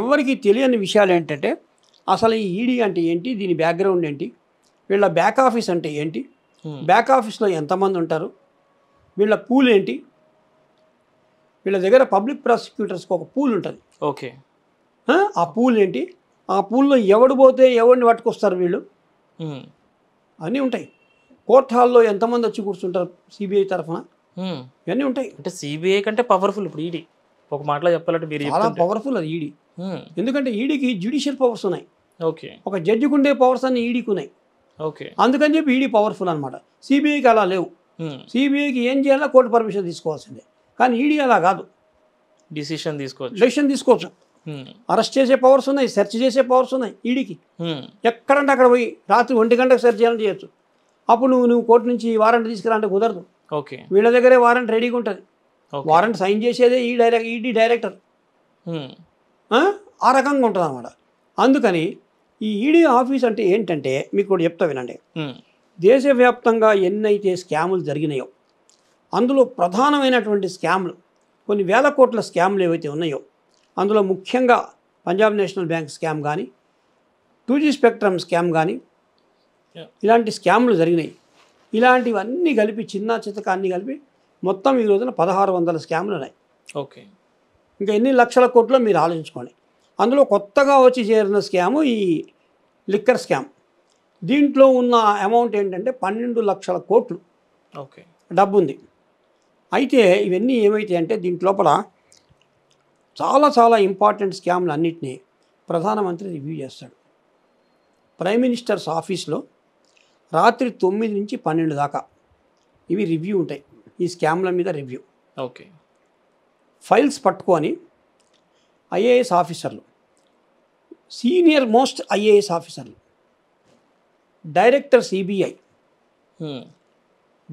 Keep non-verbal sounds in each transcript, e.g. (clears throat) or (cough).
ఎవరికి తెలియని విషయాలు ఏంటంటే అసలు ఈ ఈడీ అంటే ఏంటి దీని బ్యాక్గ్రౌండ్ ఏంటి వీళ్ళ బ్యాక్ ఆఫీస్ అంటే ఏంటి బ్యాక్ ఆఫీస్లో ఎంతమంది ఉంటారు వీళ్ళ పూల్ ఏంటి వీళ్ళ దగ్గర పబ్లిక్ ప్రాసిక్యూటర్స్కి ఒక పూల్ ఉంటుంది ఓకే ఆ పూల్ ఏంటి ఆ పూల్లో ఎవడు పోతే ఎవరిని పట్టుకొస్తారు వీళ్ళు అన్నీ ఉంటాయి కోర్ట్ హాల్లో ఎంతమంది వచ్చి కూర్చుంటారు సిబిఐ తరఫున ఇవన్నీ ఉంటాయి అంటే సిబిఐ కంటే పవర్ఫుల్ ఇప్పుడు ఈడీ ఒక మాటలో చెప్పాలంటే మీరు చాలా పవర్ఫుల్ అది ఈడీ e hmm. ఎందుకంటే ఈడీకి జ్యుడిషియల్ పవర్స్ ఉన్నాయి ఓకే ఒక జడ్జికి ఉండే పవర్స్ అన్ని ఈడీకి e ఉన్నాయి ఓకే అందుకని చెప్పి ఈడీ పవర్ఫుల్ అనమాట సిబిఐకి అలా లేవు సిబిఐకి hmm. ఏం చేయాలో కోర్టు పర్మిషన్ తీసుకోవాల్సిందే కానీ ఈడీ e అలా కాదు డిసిషన్ తీసుకోవచ్చు డిసిషన్ తీసుకోవచ్చు అరెస్ట్ hmm. చేసే పవర్స్ ఉన్నాయి సెర్చ్ చేసే పవర్స్ ఉన్నాయి ఈడీకి ఎక్కడంటే అక్కడ పోయి రాత్రి ఒంటి గంటకు సెర్చ్ చేయాలని చేయొచ్చు అప్పుడు నువ్వు నువ్వు కోర్టు నుంచి వారెంట్ తీసుకురా అంటే కుదరదు ఓకే వీళ్ళ దగ్గరే వారెంట్ రెడీగా ఉంటుంది వారెంట్ సైన్ చేసేదే ఈ డైరెక్ట్ ఈడీ డైరెక్టర్ ఆ రకంగా ఉంటుంది అనమాట అందుకని ఈ ఈడీ ఆఫీస్ అంటే ఏంటంటే మీకు కూడా చెప్తా వినండి దేశవ్యాప్తంగా ఎన్నైతే స్కాములు జరిగినాయో అందులో ప్రధానమైనటువంటి స్కాములు కొన్ని వేల కోట్ల స్కాములు ఏవైతే ఉన్నాయో అందులో ముఖ్యంగా పంజాబ్ నేషనల్ బ్యాంక్ స్కామ్ కానీ టూ జీ స్పెక్ట్రమ్ స్కామ్ కానీ ఇలాంటి స్కాములు జరిగినాయి ఇలాంటివన్నీ కలిపి చిన్న చితక అన్నీ కలిపి మొత్తం ఈ రోజున పదహారు వందల స్కాములు ఉన్నాయి ఓకే ఇంకా ఎన్ని లక్షల కోట్లు మీరు ఆలోచించుకోండి అందులో కొత్తగా వచ్చి చేరిన స్కాము ఈ లిక్కర్ స్కామ్ దీంట్లో ఉన్న అమౌంట్ ఏంటంటే పన్నెండు లక్షల కోట్లు ఓకే డబ్బు ఉంది అయితే ఇవన్నీ ఏమైతాయి అంటే దీంట్ లోపల చాలా చాలా ఇంపార్టెంట్ స్కామ్లు అన్నింటినీ ప్రధానమంత్రి రివ్యూ చేస్తాడు ప్రైమ్ మినిస్టర్స్ ఆఫీస్లో రాత్రి తొమ్మిది నుంచి పన్నెండు దాకా ఇవి రివ్యూ ఉంటాయి ఈ స్కామ్ల మీద రివ్యూ ఓకే ఫైల్స్ పట్టుకొని ఐఏఎస్ ఆఫీసర్లు సీనియర్ మోస్ట్ ఐఏఎస్ ఆఫీసర్లు డైరెక్టర్ సిబిఐ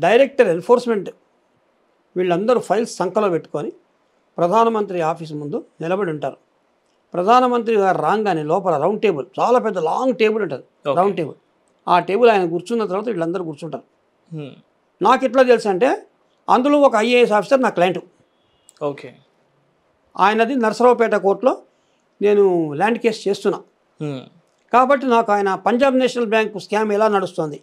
డైరెక్టర్ ఎన్ఫోర్స్మెంట్ వీళ్ళందరూ ఫైల్స్ సంఖలో పెట్టుకొని ప్రధానమంత్రి ఆఫీస్ ముందు నిలబడి ఉంటారు ప్రధానమంత్రి గారు రాగానే లోపల రౌండ్ టేబుల్ చాలా పెద్ద లాంగ్ టేబుల్ ఉంటుంది రౌండ్ టేబుల్ ఆ టేబుల్ ఆయన కూర్చున్న తర్వాత వీళ్ళందరూ కూర్చుంటారు నాకు ఎట్లా తెలుసు అంటే అందులో ఒక ఐఏఎస్ ఆఫీసర్ నా క్లయింట్ ఓకే ఆయనది నర్సరావుపేట కోర్టులో నేను ల్యాండ్ కేసు చేస్తున్నా కాబట్టి నాకు ఆయన పంజాబ్ నేషనల్ బ్యాంకు స్కామ్ ఎలా నడుస్తుంది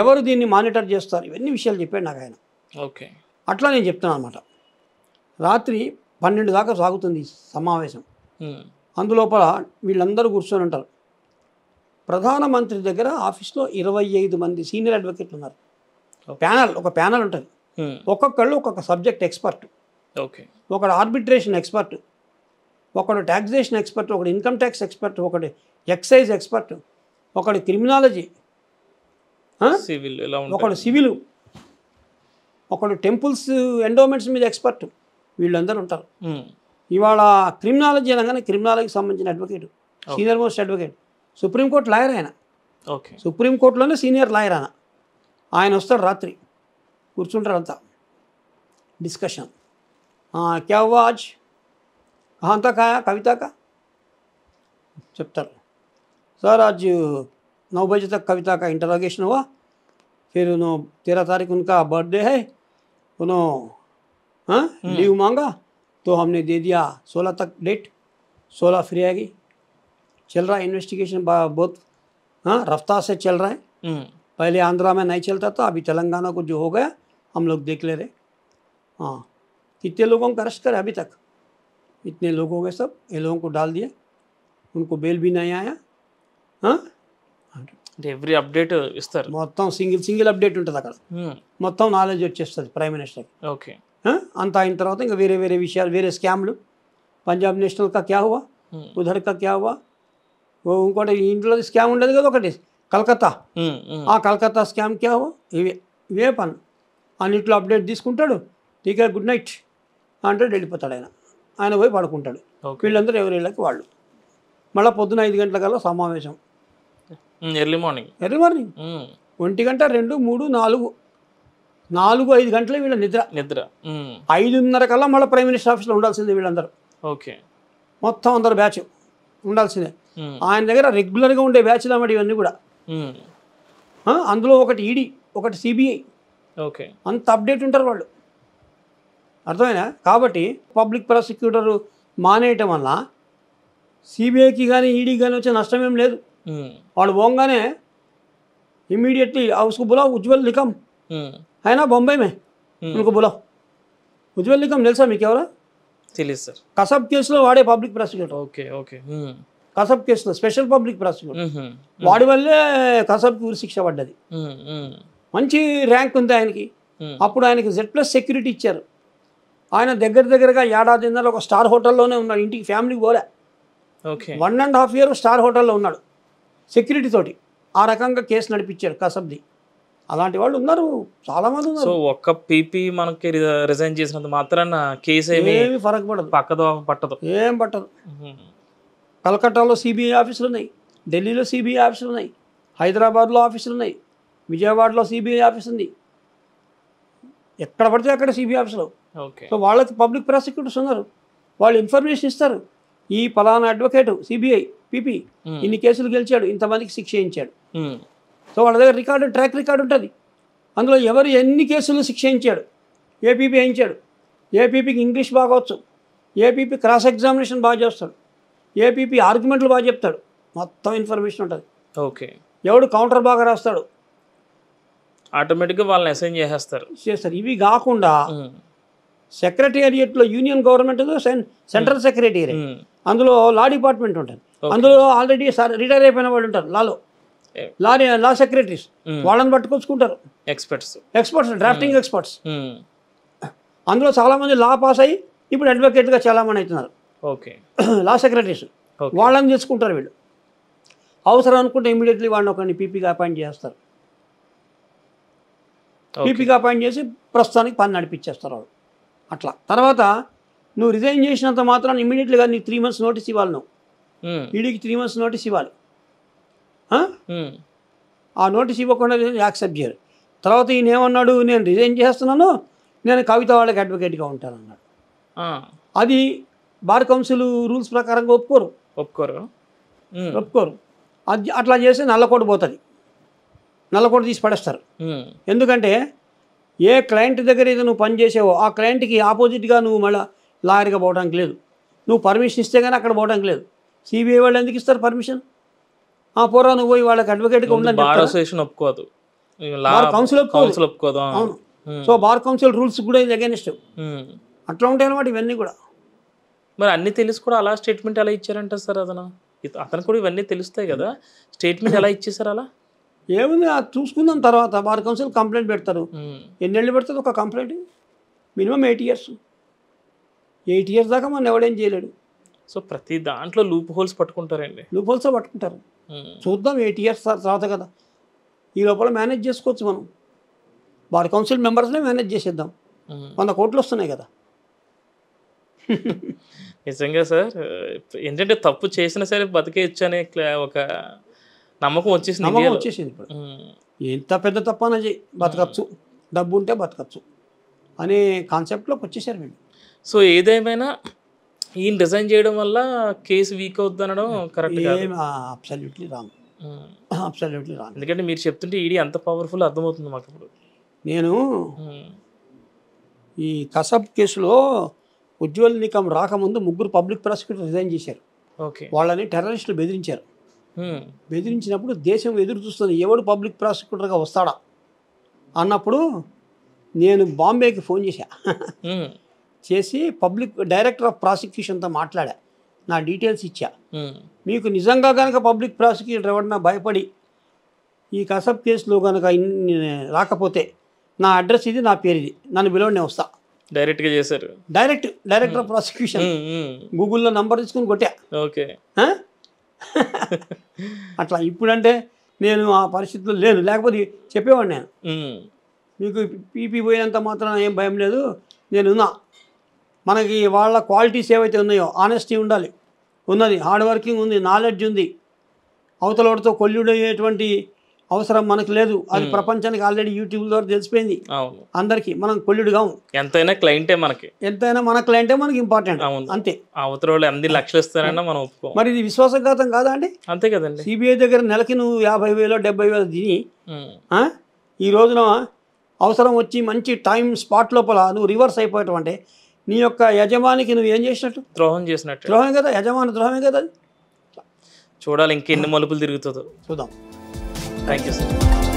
ఎవరు దీన్ని మానిటర్ చేస్తారు ఇవన్నీ విషయాలు చెప్పాడు నాకు ఆయన ఓకే అట్లా నేను చెప్తున్నాను అనమాట రాత్రి పన్నెండు దాకా సాగుతుంది సమావేశం అందులోపల వీళ్ళందరూ కూర్చొని ఉంటారు ప్రధానమంత్రి దగ్గర ఆఫీస్లో ఇరవై ఐదు మంది సీనియర్ అడ్వకేట్లు ఉన్నారు ప్యానల్ ఒక ప్యానల్ ఉంటుంది Hmm. ఒక్కొక్కళ్ళు ఒక్కొక్క సబ్జెక్ట్ ఎక్స్పర్ట్ ఓకే ఒకడు ఆర్బిట్రేషన్ ఎక్స్పర్ట్ ఒకడు ట్యాక్సేషన్ ఎక్స్పర్ట్ ఒకడు ఇన్కమ్ ట్యాక్స్ ఎక్స్పర్ట్ ఒకడు ఎక్సైజ్ ఎక్స్పర్ట్ ఒకడు క్రిమినాలజీ సివిల్ ఒకడు సివిల్ ఒకడు టెంపుల్స్ ఎండోమెంట్స్ మీద ఎక్స్పర్ట్ వీళ్ళందరూ ఉంటారు hmm. ఇవాళ క్రిమినాలజీ అనగానే క్రిమినాలజీకి సంబంధించిన advocate senior most advocate supreme court lawyer ఆయన ఓకే సుప్రీంకోర్టులోనే సీనియర్ లాయర్ ఆయన ఆయన వస్తాడు రాత్రి కూర్చుంటారంతా डिस्कशन हाँ क्या हुआ आज कहाँ तक आया कविता का चैप्टर सर आज नौ बजे तक कविता का इंटरोगेशन हुआ फिर उन्होंने तेरह तारीख उनका बर्थडे है उन्होंने लीव हाँ, हम्म। मांगा तो हमने दे दिया सोलह तक डेट सोलह फ्री आएगी चल रहा है इन्वेस्टिगेशन बहुत हाँ रफ्तार से चल रहा है हम्म। पहले आंध्रा में नहीं चलता था अभी तेलंगाना को जो हो गया हम लोग देख ले रहे हाँ कितने लोगों का अरेस्ट करे अभी तक इतने लोग हो सब ये लोगों को डाल दिया उनको बेल भी नहीं आया एवरी अपडेट इस्तर मौतों सिंगल सिंगल अपडेट उन टाइम का मौतों प्राइम मिनिस्टर ओके अंत आइन तरह तेंगे वेरे वेरे विषय वेरे स्कैम लो पंजाब नेशनल का क्या हुआ हम्म। उधर का क्या हुआ वो उनको डे स्कैम उन्हें देगा కలకత్తా ఆ కలకత్తా స్కామ్ క్యా ఇవే ఇవే పని అన్నింటిలో అప్డేట్ తీసుకుంటాడు టీకే గుడ్ నైట్ అంటాడు వెళ్ళిపోతాడు ఆయన ఆయన పోయి పడుకుంటాడు వీళ్ళందరూ ఎవరి వీళ్ళకి వాళ్ళు మళ్ళీ పొద్దున ఐదు గంటలకల్లా సమావేశం ఎర్లీ మార్నింగ్ ఎర్లీ మార్నింగ్ ఒంటి గంట రెండు మూడు నాలుగు నాలుగు ఐదు గంటలే వీళ్ళ నిద్ర నిద్ర ఐదున్నర కల్లా మళ్ళీ ప్రైమ్ మినిస్టర్ ఆఫీస్లో ఉండాల్సిందే వీళ్ళందరూ ఓకే మొత్తం అందరు బ్యాచ్ ఉండాల్సిందే ఆయన దగ్గర రెగ్యులర్గా ఉండే బ్యాచ్లు అన్నమాట ఇవన్నీ కూడా Hmm. అందులో ఒకటి ఈడీ e ఒకటి సిబిఐ ఓకే అంత అప్డేట్ ఉంటారు వాళ్ళు అర్థమైనా కాబట్టి పబ్లిక్ ప్రాసిక్యూటర్ మానేయటం వల్ల సిబిఐకి కానీ ఈడీ e కానీ వచ్చే నష్టం ఏం లేదు hmm. వాళ్ళు పోగానే ఇమీడియట్లీ उसको बुलाओ బులా ఉజ్వల్ है hmm. అయినా बॉम्बे బులా ఉజ్వల్ నికమ్ తెలుసా మీకు ఎవరా తెలియదు సార్ కసబ్ కేసులో వాడే public prosecutor okay okay Kasab కేసులో స్పెషల్ పబ్లిక్ ప్రాసిక్యూటర్ వాడి వల్లే కసబ్కి ఊరి శిక్ష పడ్డది మంచి ర్యాంక్ ఉంది ఆయనకి అప్పుడు ఆయనకి జెడ్ ప్లస్ సెక్యూరిటీ ఇచ్చారు ఆయన దగ్గర దగ్గరగా ఏడాది ఒక స్టార్ హోటల్లోనే ఉన్నాడు ఇంటికి ఫ్యామిలీకి పోలే one and half year star హోటల్లో ఉన్నాడు సెక్యూరిటీ తోటి ఆ రకంగా కేసు నడిపించారు కసబ్ది అలాంటి వాళ్ళు ఉన్నారు చాలా మంది ఉన్నారు సో ఒక్క పీపీ మనకి రిజైన్ చేసినంత మాత్రాన కేసు ఏమి ఫరక్ పడదు పక్కదో పట్టదు ఏం పట్టదు కలకట్టాలో సిబిఐ ఆఫీసులు ఉన్నాయి ఢిల్లీలో సిబిఐ ఆఫీసులు ఉన్నాయి హైదరాబాద్లో ఆఫీసులు ఉన్నాయి విజయవాడలో సిబిఐ ఆఫీస్ ఉంది ఎక్కడ పడితే అక్కడ సిబిఐ ఆఫీసులు సో వాళ్ళకి పబ్లిక్ ప్రాసిక్యూటర్స్ ఉన్నారు వాళ్ళు ఇన్ఫర్మేషన్ ఇస్తారు ఈ ఫలానా అడ్వకేటు సిబిఐ పిపి ఇన్ని కేసులు గెలిచాడు ఇంతమందికి శిక్ష చేయించాడు సో వాళ్ళ దగ్గర రికార్డు ట్రాక్ రికార్డు ఉంటుంది అందులో ఎవరు ఎన్ని కేసులు శిక్ష చేయించాడు ఏపీపీ వేయించాడు ఏపీపీకి ఇంగ్లీష్ బాగా వచ్చు ఏపీపీ క్రాస్ ఎగ్జామినేషన్ బాగా చేస్తాడు ఏపీపీ ఆర్గ్యుమెంట్లు బాగా చెప్తాడు మొత్తం ఇన్ఫర్మేషన్ ఉంటుంది ఓకే ఎవడు కౌంటర్ బాగా రాస్తాడు ఆటోమేటిక్గా వాళ్ళని అసైన్ చేసేస్తారు చేస్తారు ఇవి కాకుండా సెక్రటేరియట్లో యూనియన్ గవర్నమెంట్ సెంట్రల్ సెక్రటేరియట్ అందులో లా డిపార్ట్మెంట్ ఉంటుంది అందులో ఆల్రెడీ రిటైర్ అయిపోయిన వాళ్ళు ఉంటారు లాలో లా లా సెక్రటరీస్ వాళ్ళని పట్టుకొచ్చుకుంటారు ఎక్స్పర్ట్స్ ఎక్స్పర్ట్స్ డ్రాఫ్టింగ్ ఎక్స్పర్ట్స్ అందులో చాలామంది లా పాస్ అయ్యి ఇప్పుడు అడ్వకేట్గా చాలామంది అవుతున్నారు ఓకే లా (clears throat) సెక్రటరీస్ వాళ్ళని చేసుకుంటారు వీళ్ళు అవసరం అనుకుంటే ఇమీడియట్లీ వాడిని ఒకరిని పీపీగా అపాయింట్ చేస్తారు పీపీగా అపాయింట్ చేసి ప్రస్తుతానికి పని నడిపించేస్తారు వాళ్ళు అట్లా తర్వాత నువ్వు రిజైన్ చేసినంత మాత్రం ఇమీడియట్లీగా నీకు త్రీ మంత్స్ నోటీస్ ఇవ్వాలి నువ్వు ఈడీకి త్రీ మంత్స్ నోటీస్ ఇవ్వాలి ఆ నోటీస్ ఇవ్వకుండా యాక్సెప్ట్ చేయరు తర్వాత ఈయన ఏమన్నాడు నేను రిజైన్ చేస్తున్నాను నేను కవిత వాళ్ళకి అడ్వకేట్గా ఉంటాను అన్నాడు అది బార్ కౌన్సిల్ రూల్స్ ప్రకారంగా ఒప్పుకోరు ఒప్పుకోరు ఒప్పుకోరు అది అట్లా చేస్తే నల్లకోట పోతుంది నల్లకోట తీసి పడేస్తారు ఎందుకంటే ఏ క్లయింట్ దగ్గర అయితే నువ్వు పని ఆ క్లయింట్కి ఆపోజిట్గా నువ్వు మళ్ళీ లాయర్గా పోవడానికి లేదు నువ్వు పర్మిషన్ ఇస్తే కానీ అక్కడ పోవడానికి లేదు సిబిఐ వాళ్ళు ఎందుకు ఇస్తారు పర్మిషన్ ఆ పోరా నువ్వు పోయి వాళ్ళకి అడ్వకేట్గా ఉందని ఒప్పుకోదు కౌన్సిల్ ఒప్పుకోదు అవును సో బార్ కౌన్సిల్ రూల్స్ కూడా ఇది అగేనిస్ట్ అట్లా ఉంటాయి అనమాట ఇవన్నీ కూడా మరి అన్నీ తెలిసి కూడా అలా స్టేట్మెంట్ ఎలా ఇచ్చారంట సార్ అతను అతను కూడా ఇవన్నీ తెలుస్తాయి కదా స్టేట్మెంట్ ఎలా ఇచ్చేసారు అలా ఏముంది చూసుకుందాం తర్వాత బార్ కౌన్సిల్ కంప్లైంట్ పెడతారు ఎన్నేళ్ళు పెడతారు ఒక complaint minimum eight years eight years దాకా మనం ఎవడేం చేయలేడు సో ప్రతి దాంట్లో లూప్ హోల్స్ పట్టుకుంటారండి లూప్ హోల్స్ పట్టుకుంటారు చూద్దాం ఎయిట్ ఇయర్స్ తర్వాత కదా ఈ లోపల మేనేజ్ చేసుకోవచ్చు మనం బార్ కౌన్సిల్ మెంబర్స్నే మేనేజ్ చేసేద్దాం వంద కోట్లు వస్తున్నాయి కదా (laughs) నిజంగా సార్ ఏంటంటే తప్పు చేసినా సరే బతికేయచ్చు అనే ఒక నమ్మకం వచ్చేసింది నమ్మకం వచ్చేసింది ఇప్పుడు ఎంత పెద్ద తప్పు బతకచ్చు డబ్బు ఉంటే బతకచ్చు అనే కాన్సెప్ట్లోకి వచ్చేసారు మేము సో ఏదేమైనా ఈయన డిజైన్ చేయడం వల్ల కేసు వీక్ అవుద్ది అనడం correct absolutely wrong (laughs) absolutely wrong ఎందుకంటే మీరు చెప్తుంటే ఈడీ అంత పవర్ఫుల్ అర్థమవుతుంది మాకు ఇప్పుడు నేను ఈ కసబ్ కేసులో ఉజ్వల్ నికం రాకముందు ముగ్గురు పబ్లిక్ ప్రాసిక్యూటర్ రిజైన్ చేశారు వాళ్ళని టెర్రరిస్టులు బెదిరించారు బెదిరించినప్పుడు దేశం ఎదురు చూస్తుంది ఎవడు పబ్లిక్ ప్రాసిక్యూటర్గా వస్తాడా అన్నప్పుడు నేను బాంబేకి ఫోన్ చేశా చేసి పబ్లిక్ డైరెక్టర్ ఆఫ్ ప్రాసిక్యూషన్తో మాట్లాడా నా డీటెయిల్స్ ఇచ్చా మీకు నిజంగా కనుక పబ్లిక్ ప్రాసిక్యూటర్ ఎవరన్నా భయపడి ఈ కసబ్ కేసులో కనుక రాకపోతే నా అడ్రస్ ఇది నా పేరు ఇది నన్ను పిలవడి వస్తాను డైరెక్ట్ గా చేశారు డైరెక్ట్ డైరెక్టర్ ఆఫ్ ప్రాసిక్యూషన్ గూగుల్లో నంబర్ తీసుకుని కొట్టా ఓకే (laughs) అట్లా ఇప్పుడంటే నేను ఆ పరిస్థితుల్లో లేను లేకపోతే చెప్పేవాడిని నేను మీకు పీపీ పోయినంత మాత్రం ఏం భయం లేదు నేను ఉన్నా మనకి వాళ్ళ క్వాలిటీస్ ఏవైతే ఉన్నాయో ఆనెస్టీ ఉండాలి ఉన్నది హార్డ్ వర్కింగ్ ఉంది నాలెడ్జ్ ఉంది అవతలవాడితో కొల్లుడయ్యేటువంటి అవసరం మనకు లేదు అది ప్రపంచానికి ఆల్రెడీ యూట్యూబ్ ద్వారా తెలిసిపోయింది అందరికి మనం కొల్లుడుగా ఎంతైనా క్లయింటే మనకి ఎంతైనా మన క్లయింటే మనకి ఇంపార్టెంట్ అంతే అవతల లక్షలు ఇస్తారన్నా మనం మరి ఇది విశ్వాసఘాతం కాదా అండి అంతే కదండి సిబిఐ దగ్గర నెలకి నువ్వు యాభై వేలు డెబ్బై వేలు తిని ఈ రోజున అవసరం వచ్చి మంచి టైం స్పాట్ లోపల నువ్వు రివర్స్ అయిపోయటం అంటే నీ యొక్క యజమానికి నువ్వు ఏం చేసినట్టు ద్రోహం చేసినట్టు ద్రోహమే కదా యజమాని ద్రోహమే కదా చూడాలి ఇంకెన్ని మలుపులు తిరుగుతుందో చూద్దాం Thank you, sir.